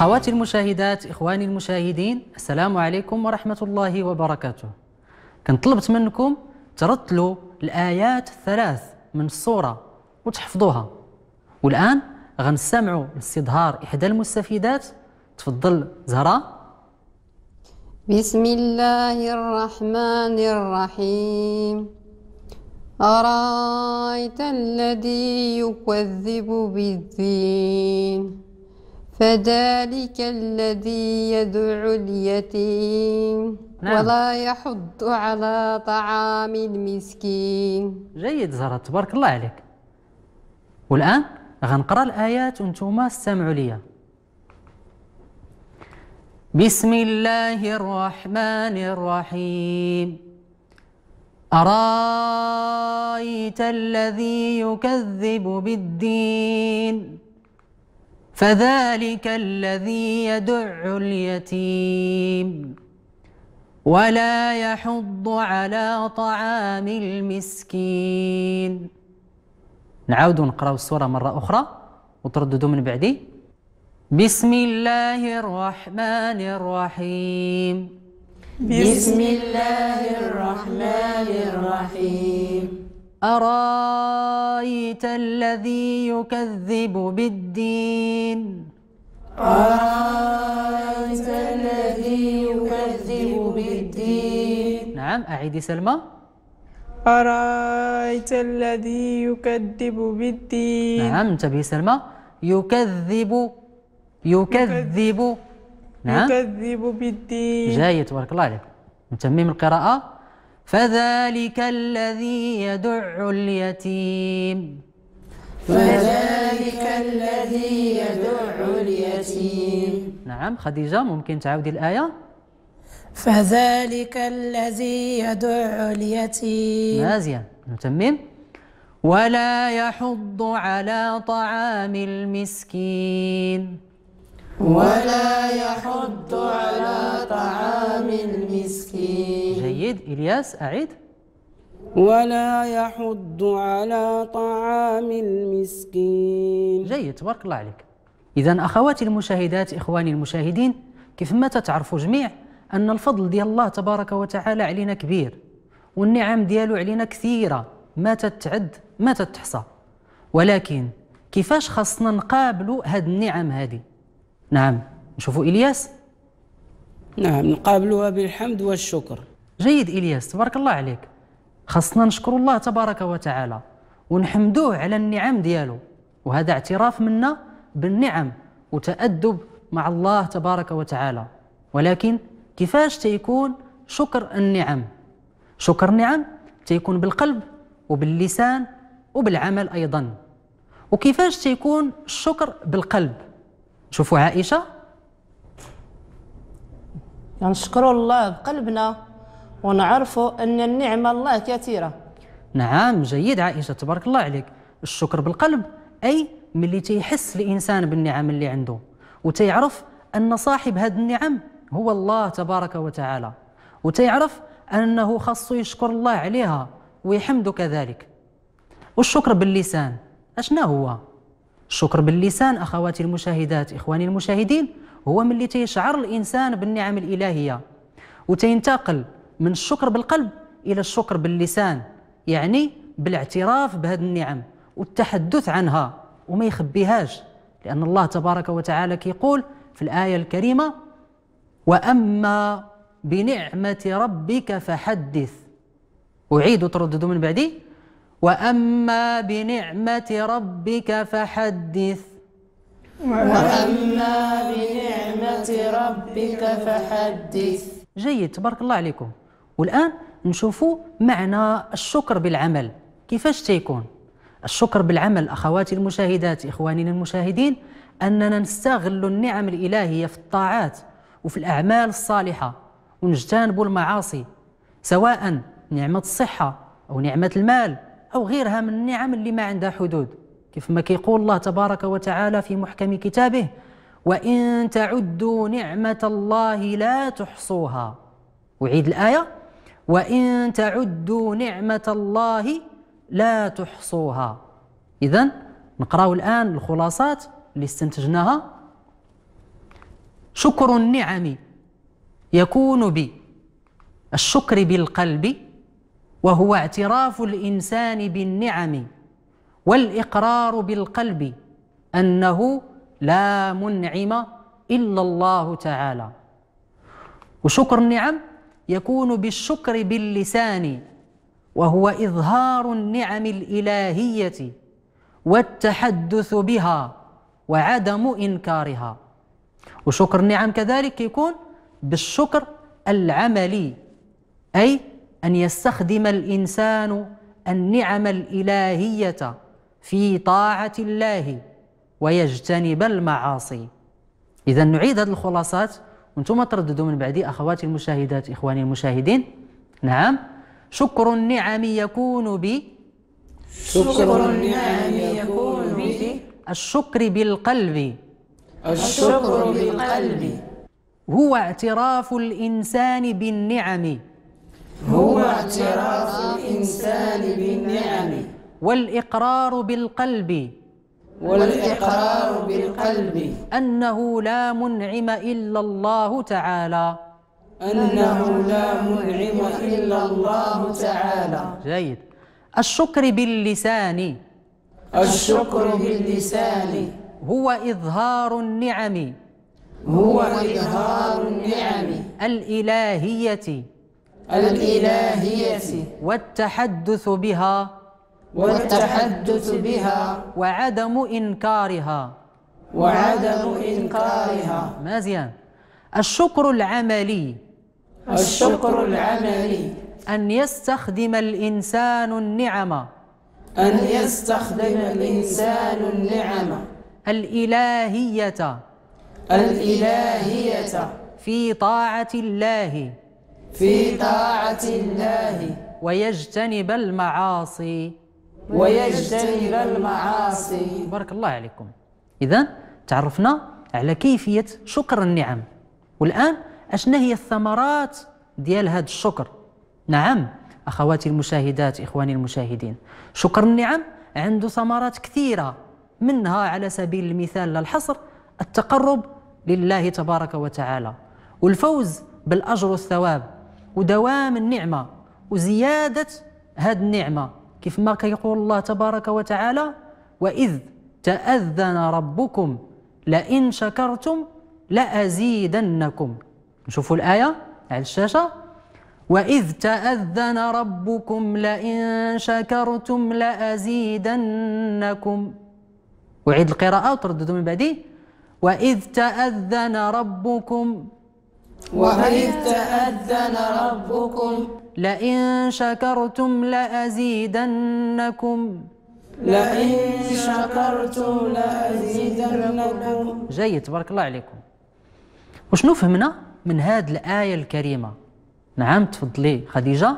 أخواتي المشاهدات إخواني المشاهدين السلام عليكم ورحمة الله وبركاته كان طلبت منكم ترتلوا الآيات الثلاث من الصورة وتحفظوها والآن غنستمعوا لاستظهار إحدى المستفيدات تفضل زهراء بسم الله الرحمن الرحيم أرأيت الذي يكذب بالدين فذلك الذي يدعو اليتيم نعم. ولا يحض على طعام المسكين جيد زهرة تبارك الله عليك والآن غنقرأ الآيات وانتم استمعوا لي بسم الله الرحمن الرحيم أرأيت الذي يكذب بالدين فذلك الذي يدع اليتيم ولا يحض على طعام المسكين نعود نقرأ السوره مره اخرى وترددوا من بعدي بسم الله الرحمن الرحيم بسم الله الرحمن الرحيم أراد أرأيت الذي يكذب بالدين أرأيت الذي يكذب بالدين نعم أعيدي سلمى أرأيت الذي يكذب بالدين نعم انتبهي سلمى يكذب يكذب نعم يكذب بالدين جاية تبارك الله عليك نتمم القراءة فذلك الذي يدع اليتيم فذلك الذي يدع اليتيم نعم خديجة ممكن تعاودي الآية فذلك الذي يدع اليتيم مازيا نتمم ولا يحض على طعام المسكين ولا يحض على طعام المسكين أعيد إلياس أعيد ولا يحض على طعام المسكين جيد تبارك الله عليك إذا أخواتي المشاهدات إخواني المشاهدين كيف ما تتعرفوا جميع أن الفضل ديال الله تبارك وتعالى علينا كبير والنعم ديالو علينا كثيرة ما تتعد ما تتحصى ولكن كيفاش خاصنا نقابلوا هاد النعم هذه نعم نشوفوا إلياس نعم نقابلوها بالحمد والشكر جيد الياس تبارك الله عليك خاصنا نشكر الله تبارك وتعالى ونحمدوه على النعم ديالو وهذا اعتراف منا بالنعم وتأدب مع الله تبارك وتعالى ولكن كيفاش تيكون شكر النعم شكر النعم تيكون بالقلب وباللسان وبالعمل أيضا وكيفاش تيكون الشكر بالقلب شوفوا عائشة نشكر يعني الله بقلبنا ونعرف أن النعم الله كثيرة نعم جيد عائشة تبارك الله عليك الشكر بالقلب أي ملي تيحس الإنسان بالنعم اللي عنده وتيعرف أن صاحب هذه النعم هو الله تبارك وتعالى وتيعرف أنه خاصو يشكر الله عليها ويحمد كذلك والشكر باللسان أشنا هو؟ الشكر باللسان أخواتي المشاهدات إخواني المشاهدين هو ملي تيشعر الإنسان بالنعم الإلهية وتينتقل من الشكر بالقلب إلى الشكر باللسان يعني بالاعتراف بهذه النعم والتحدث عنها وما يخبيهاش لأن الله تبارك وتعالى كيقول في الآية الكريمة وأما بنعمة ربك فحدث أعيد وترددوا من بعدي وأما بنعمة ربك فحدث وأما بنعمة ربك فحدث جيد تبارك الله عليكم والان نشوفوا معنى الشكر بالعمل كيفاش تيكون الشكر بالعمل اخواتي المشاهدات اخواننا المشاهدين اننا نستغل النعم الالهيه في الطاعات وفي الاعمال الصالحه ونجتنب المعاصي سواء نعمه الصحه او نعمه المال او غيرها من النعم اللي ما عندها حدود كيف ما كيقول الله تبارك وتعالى في محكم كتابه وان تعدوا نعمه الله لا تحصوها وعيد الايه وإن تعدوا نعمة الله لا تحصوها إذا نقرأ الآن الخلاصات اللي استنتجناها شكر النعم يكون بالشكر بالقلب وهو اعتراف الإنسان بالنعم والإقرار بالقلب أنه لا منعم إلا الله تعالى وشكر النعم يكون بالشكر باللسان وهو إظهار النعم الإلهية والتحدث بها وعدم إنكارها وشكر النعم كذلك يكون بالشكر العملي أي أن يستخدم الإنسان النعم الإلهية في طاعة الله ويجتنب المعاصي إذا نعيد هذه الخلاصات وانتم ترددوا من بعدي اخواتي المشاهدات اخواني المشاهدين نعم شكر النعم يكون ب شكر النعم يكون ب الشكر بالقلب الشكر بالقلب هو اعتراف الإنسان بالنعم هو اعتراف الإنسان بالنعم والإقرار بالقلب والإقرار بالقلب أنه لا منعم إلا الله تعالى أنه لا منعم إلا الله تعالى جيد الشكر باللسان الشكر باللسان هو إظهار النعم هو إظهار النعم الإلهية الإلهية والتحدث بها والتحدث بها وعدم إنكارها وعدم إنكارها مزيان الشكر العملي الشكر العملي أن يستخدم الإنسان النعم أن يستخدم الإنسان النعم الإلهية الإلهية في طاعة الله في طاعة الله ويجتنب المعاصي ويجتنب المعاصي بارك الله عليكم إذا تعرفنا على كيفية شكر النعم والآن أشنا هي الثمرات ديال هذا الشكر نعم أخواتي المشاهدات إخواني المشاهدين شكر النعم عنده ثمرات كثيرة منها على سبيل المثال للحصر التقرب لله تبارك وتعالى والفوز بالأجر والثواب ودوام النعمة وزيادة هذه النعمة كيف ما كيقول الله تبارك وتعالى وإذ تأذن ربكم لئن شكرتم لأزيدنكم نشوفوا الآية على الشاشة وإذ تأذن ربكم لئن شكرتم لأزيدنكم أعيد القراءة وترددوا من بعدي وإذ تأذن ربكم وإذ تأذن ربكم لئن شكرتم لأزيدنكم لئن شكرتم لأزيدنكم جيد تبارك الله عليكم وشنو فهمنا من هاد الآية الكريمة نعم تفضلي خديجة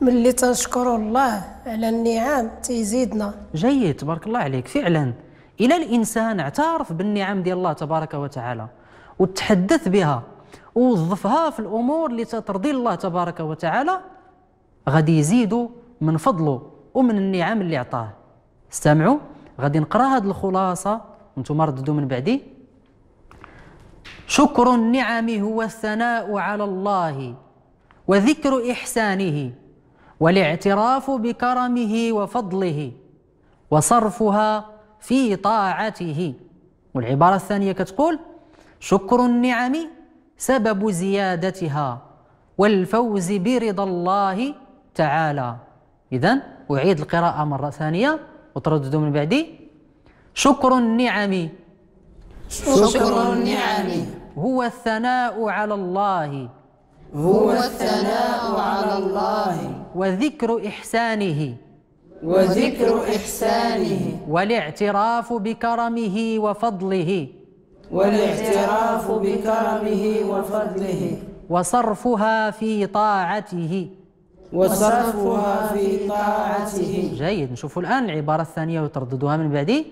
ملي تنشكر الله على النعم تيزيدنا جيد تبارك الله عليك فعلا إلى الإنسان اعترف بالنعم ديال الله تبارك وتعالى وتحدث بها ووظفها في الامور اللي ترضي الله تبارك وتعالى غادي يزيدوا من فضله ومن النعم اللي عطاه استمعوا غادي نقرا هذه الخلاصه وانتم رددوا من بعدي شكر النعم هو الثناء على الله وذكر احسانه والاعتراف بكرمه وفضله وصرفها في طاعته والعباره الثانيه كتقول شكر النعم سبب زيادتها والفوز برضا الله تعالى إذا أعيد القراءة مرة ثانية وترددوا من بعدي شكر النعم شكر النعم هو الثناء على الله هو الثناء على الله وذكر إحسانه وذكر إحسانه والاعتراف بكرمه وفضله والاعتراف بكرمه وفضله وصرفها في طاعته وصرفها في طاعته جيد نشوف الآن العبارة الثانية وترددوها من بعدي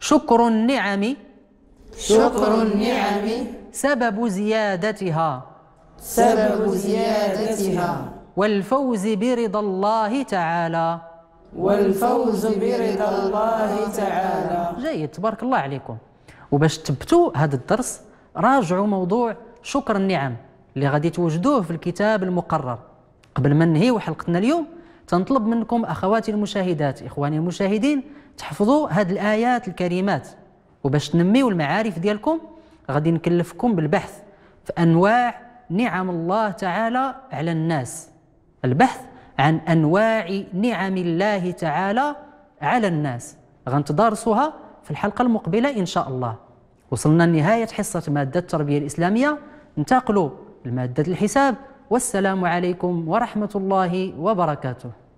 شكر النعم شكر النعم سبب زيادتها سبب زيادتها والفوز برضا الله تعالى والفوز برضا الله تعالى جيد تبارك الله عليكم وباش تثبتوا هذا الدرس راجعوا موضوع شكر النعم اللي غادي توجدوه في الكتاب المقرر قبل ما ننهيو حلقتنا اليوم تنطلب منكم اخواتي المشاهدات اخواني المشاهدين تحفظوا هذه الايات الكريمات وباش تنميوا المعارف ديالكم غادي نكلفكم بالبحث في انواع نعم الله تعالى على الناس البحث عن انواع نعم الله تعالى على الناس غنتدارسوها في الحلقة المقبلة إن شاء الله وصلنا لنهاية حصة مادة التربية الإسلامية انتقلوا لمادة الحساب والسلام عليكم ورحمة الله وبركاته